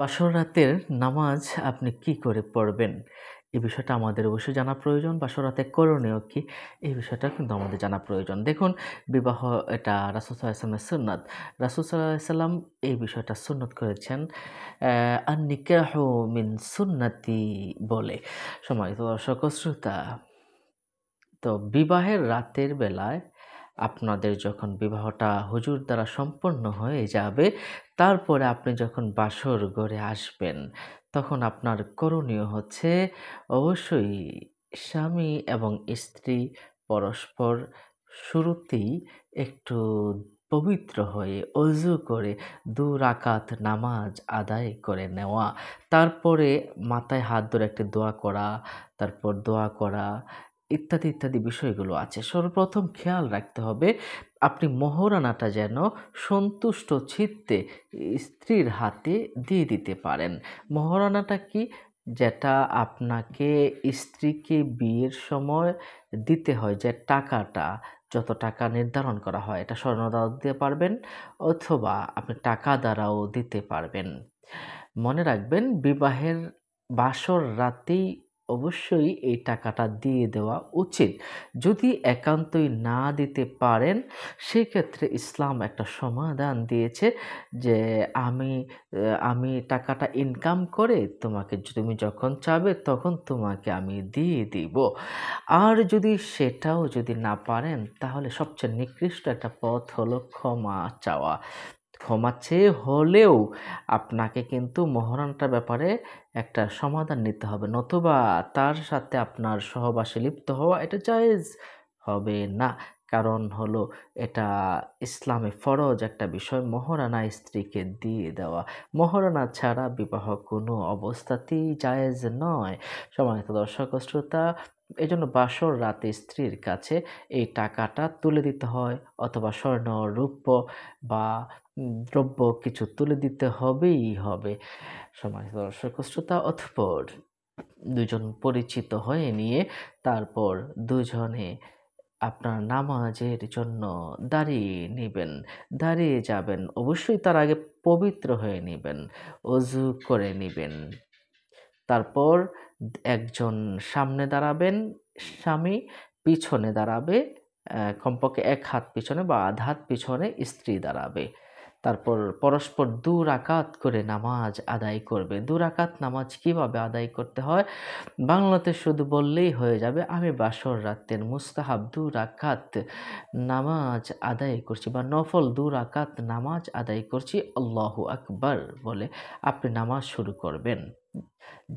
বাসর রাতের নামাজ আপনি কি করে পড়বেন এই বিষয়টা আমাদের অবশ্যই জানা প্রয়োজন বা সরাতে করণীয় কি এই বিষয়টা কিন্তু আমাদের জানা প্রয়োজন দেখুন বিবাহ এটা রাসুসাল্লামের সুন্নত রাসুসাল্লাম এই বিষয়টা সুন্নত করেছেন আর নিকাহ মিন সুন্নতি বলে সময় দর্শক শ্রোতা তো বিবাহের রাতের বেলায় আপনাদের যখন বিবাহটা হুজুর দ্বারা সম্পন্ন হয়ে যাবে তারপরে আপনি যখন বাসর গড়ে আসবেন তখন আপনার করণীয় হচ্ছে অবশ্যই স্বামী এবং স্ত্রী পরস্পর শুরুতেই একটু পবিত্র হয়ে অজু করে দু রাকাত নামাজ আদায় করে নেওয়া তারপরে মাথায় হাত ধরে একটি দোয়া করা তারপর দোয়া করা ইত্যাদি ইত্যাদি বিষয়গুলো আছে সর্বপ্রথম খেয়াল রাখতে হবে আপনি মহরানাটা যেন সন্তুষ্ট চিত্তে স্ত্রীর হাতে দিয়ে দিতে পারেন মহরানাটা কি যেটা আপনাকে স্ত্রীকে বিয়ের সময় দিতে হয় যে টাকাটা যত টাকা নির্ধারণ করা হয় এটা স্বর্ণ দ্বারা দিতে পারবেন অথবা আপনি টাকা দ্বারাও দিতে পারবেন মনে রাখবেন বিবাহের বাসর রাতেই অবশ্যই এই টাকাটা দিয়ে দেওয়া উচিত যদি একান্তই না দিতে পারেন সেক্ষেত্রে ইসলাম একটা সমাধান দিয়েছে যে আমি আমি টাকাটা ইনকাম করে তোমাকে তুমি যখন চাবে তখন তোমাকে আমি দিয়ে দিব আর যদি সেটাও যদি না পারেন তাহলে সবচেয়ে নিকৃষ্ট একটা পথ হলো ক্ষমা চাওয়া ক্ষমা চেয়ে হলেও আপনাকে কিন্তু মহারণটার ব্যাপারে একটা সমাধান নিতে হবে নতুবা তার সাথে আপনার সহবাসে লিপ্ত হওয়া এটা জায়েজ হবে না কারণ হলো এটা ইসলামে ফরজ একটা বিষয় মহারানা স্ত্রীকে দিয়ে দেওয়া মহারানা ছাড়া বিবাহ কোনো অবস্থাতেই জায়েজ নয় সম্মানিত দর্শক শ্রোতা এই জন্য বাসর রাতে স্ত্রীর কাছে এই টাকাটা তুলে দিতে হয় অথবা স্বর্ণ রূপ্য বা দ্রব্য কিছু তুলে দিতে হবেই হবে সমাজ দর্শক শ্রোতা অথপর দুজন পরিচিত হয়ে নিয়ে তারপর দুজনে আপনার নামাজের জন্য দাঁড়িয়ে নেবেন দাঁড়িয়ে যাবেন অবশ্যই তার আগে পবিত্র হয়ে নেবেন অজু করে নেবেন তারপর একজন সামনে দাঁড়াবেন স্বামী পিছনে দাঁড়াবে কমপক্ষে এক হাত পিছনে বা আধ হাত পিছনে স্ত্রী দাঁড়াবে তারপর পরস্পর দু রাকাত করে নামাজ আদায় করবে দু রাকাত নামাজ কিভাবে আদায় করতে হয় বাংলাতে শুধু বললেই হয়ে যাবে আমি বাসর রাত্রের মুস্তাহাব দু রাকাত নামাজ আদায় করছি বা নফল দু রাকাত নামাজ আদায় করছি আল্লাহ আকবর বলে আপনি নামাজ শুরু করবেন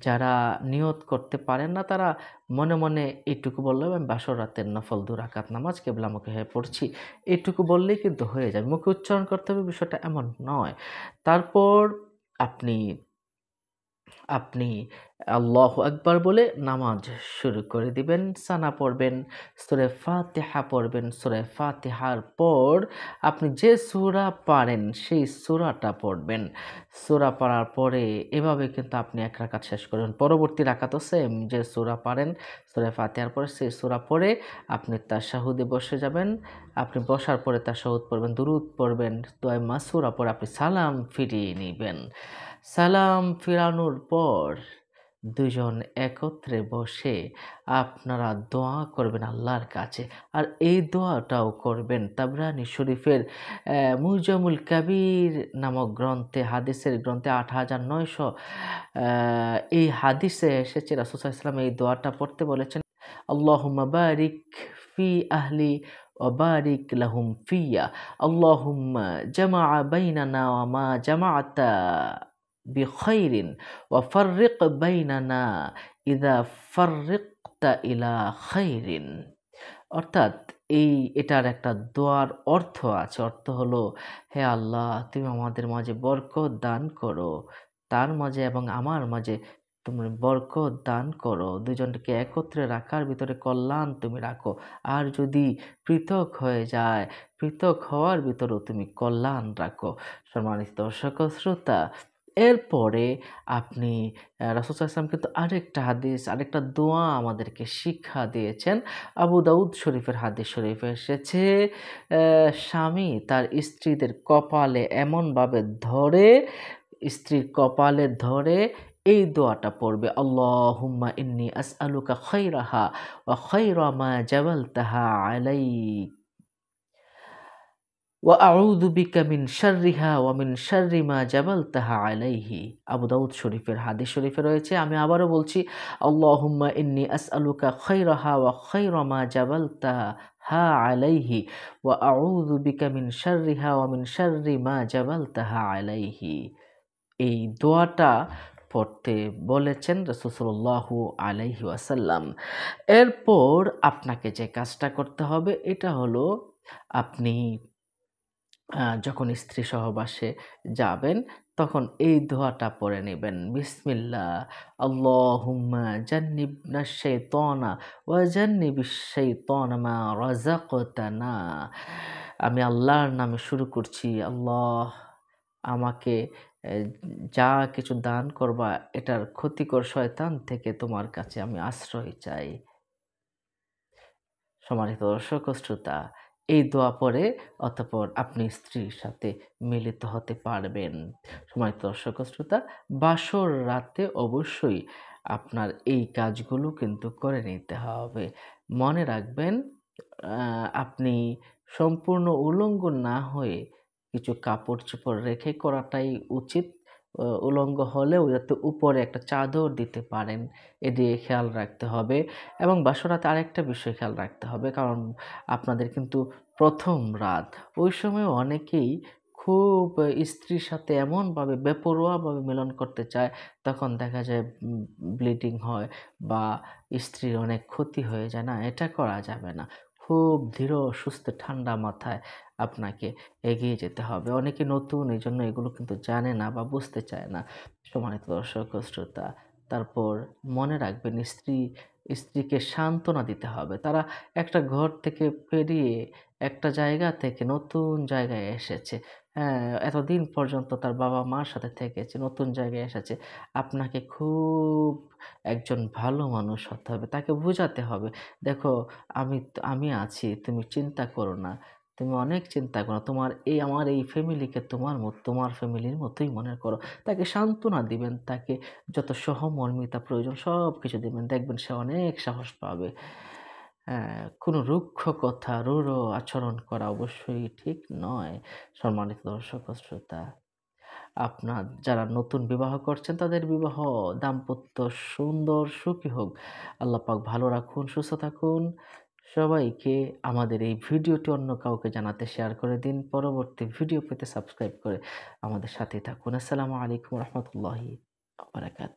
যারা নিয়ত করতে পারেন না তারা মনে মনে এইটুকু বললে আমি বাসর রাতের নফল দুরাকাত নামাজ মুখে হয়ে পড়ছি এইটুকু বললেই কিন্তু হয়ে যায় মুখে উচ্চারণ করতে হবে বিষয়টা এমন নয় তারপর আপনি আপনি আল্লাহ আকবার বলে নামাজ শুরু করে দিবেন সানা পড়বেন সুরে ফাতেহা পড়বেন সুরে ফাতেহার পর আপনি যে সুরা পারেন সেই সুরাটা পড়বেন সুরা পড়ার পরে এভাবে কিন্তু আপনি এক রাখাত শেষ করবেন পরবর্তী রাখা তো সেম যে সুরা পারেন সুরে ফাতেহার পরে সেই সুরা পড়ে আপনি তার শাহুদে বসে যাবেন আপনি বসার পরে তার শাহুদ পড়বেন দুরুদ পড়বেন তো মাসুরা পরে আপনি সালাম ফিরিয়ে নেবেন সালাম ফিরানোর পর দুজন একত্রে বসে আপনারা দোয়া করবেন আল্লাহর কাছে আর এই দোয়াটাও করবেন তাবরানি শরীফের মুজামুল কাবির নামক গ্রন্থে হাদিসের গ্রন্থে আট হাজার নয়শো এই হাদিসে এসেছে রাসুসাহ ইসলাম এই দোয়াটা পড়তে বলেছেন আল্লাহ মাবারিক ফি আহলি وبارك لهم فيا اللهم جمع بيننا وما جمعت বিখৈরিন ওয়া ফর্রিক বাইনানা ইদা ফর্রিকতা ইলা খৈরিন অর্থাৎ এই এটার একটা দোয়ার অর্থ আছে অর্থ হলো হে আল্লাহ তুমি আমাদের মাঝে বরকত দান করো তার মাঝে এবং আমার মাঝে তুমি বরকত দান করো দুজনকে একত্রে রাখার ভিতরে কল্যাণ তুমি রাখো আর যদি পৃথক হয়ে যায় পৃথক হওয়ার ভিতরেও তুমি কল্যাণ রাখো সম্মানিত দর্শক শ্রোতা এরপরে আপনি রাসুল ইসলাম কিন্তু আরেকটা হাদিস আরেকটা দোয়া আমাদেরকে শিক্ষা দিয়েছেন আবু দাউদ শরীফের হাদিস শরীফে এসেছে স্বামী তার স্ত্রীদের কপালে এমনভাবে ধরে স্ত্রীর কপালে ধরে এই দোয়াটা পড়বে আল্লাহুম্মা ইন্নি আলুকা খৈরাহা ও খৈরামা মা তাহা আলাইক ওয়া জাবাল তাহা আলাইহি শরীফের শরীফে রয়েছে আমি আবারও বলছি ইন্নি ওয়া জাবাল হা আলাইহি ওয়া আউদু জাবাল তাহা আলাইহি এই দোয়াটা পড়তে বলেছেন রসুসল্লাহ আলাইহি ওয়াসাল্লাম এরপর আপনাকে যে কাজটা করতে হবে এটা হলো আপনি যখন স্ত্রী সহবাসে যাবেন তখন এই দোয়াটা পড়ে নেবেন বিসমিল্লা আল্লাহুম্মা জান্নিবনা শাইতানা ওয়া জান্নিবিশ শাইতানা মা রাযাকতানা আমি আল্লাহর নামে শুরু করছি আল্লাহ আমাকে যা কিছু দান করবা এটার ক্ষতিকর শয়তান থেকে তোমার কাছে আমি আশ্রয় চাই সমানিত দর্শক শ্রোতা এই দোয়া পরে অতপর আপনি স্ত্রীর সাথে মিলিত হতে পারবেন সময় দর্শক শ্রোতা বাসর রাতে অবশ্যই আপনার এই কাজগুলো কিন্তু করে নিতে হবে মনে রাখবেন আপনি সম্পূর্ণ উলঙ্গ না হয়ে কিছু কাপড় চোপড় রেখে করাটাই উচিত উলঙ্গ হলেও যাতে উপরে একটা চাদর দিতে পারেন এ দিয়ে খেয়াল রাখতে হবে এবং বাসরাতে আরেকটা বিষয় খেয়াল রাখতে হবে কারণ আপনাদের কিন্তু প্রথম রাত ওই সময় অনেকেই খুব স্ত্রীর সাথে এমনভাবে বেপরোয়াভাবে মিলন করতে চায় তখন দেখা যায় ব্লিডিং হয় বা স্ত্রীর অনেক ক্ষতি হয়ে যায় না এটা করা যাবে না খুব ধীর সুস্থ ঠান্ডা মাথায় আপনাকে এগিয়ে যেতে হবে অনেকে নতুন এই জন্য এগুলো কিন্তু জানে না বা বুঝতে চায় না সম্মানিত দর্শক শ্রোতা তারপর মনে রাখবেন স্ত্রী স্ত্রীকে সান্ত্বনা দিতে হবে তারা একটা ঘর থেকে পেরিয়ে একটা জায়গা থেকে নতুন জায়গায় এসেছে হ্যাঁ এতদিন পর্যন্ত তার বাবা মার সাথে থেকেছে নতুন জায়গায় এসেছে আপনাকে খুব একজন ভালো মানুষ হতে হবে তাকে বোঝাতে হবে দেখো আমি আমি আছি তুমি চিন্তা করো না তুমি অনেক চিন্তা করো তোমার এই আমার এই ফ্যামিলিকে তোমার মত তোমার ফ্যামিলির মতোই মনে করো তাকে সান্ত্বনা দিবেন তাকে যত সহমর্মিতা প্রয়োজন সব কিছু দিবেন দেখবেন সে অনেক সাহস পাবে হ্যাঁ, কোনো রুক্ষ কথা রূঢ় আচরণ করা অবশ্যই ঠিক নয় সম্মানিত দর্শক শ্রোতা আপনার যারা নতুন বিবাহ করছেন তাদের বিবাহ দাম্পত্য সুন্দর সুখী হোক আল্লাপাক ভালো রাখুন সুস্থ থাকুন সবাইকে আমাদের এই ভিডিওটি অন্য কাউকে জানাতে শেয়ার করে দিন পরবর্তী ভিডিও পেতে সাবস্ক্রাইব করে আমাদের সাথে থাকুন আসসালামু আলাইকুম রহমতুল্লাহ আবরাকাত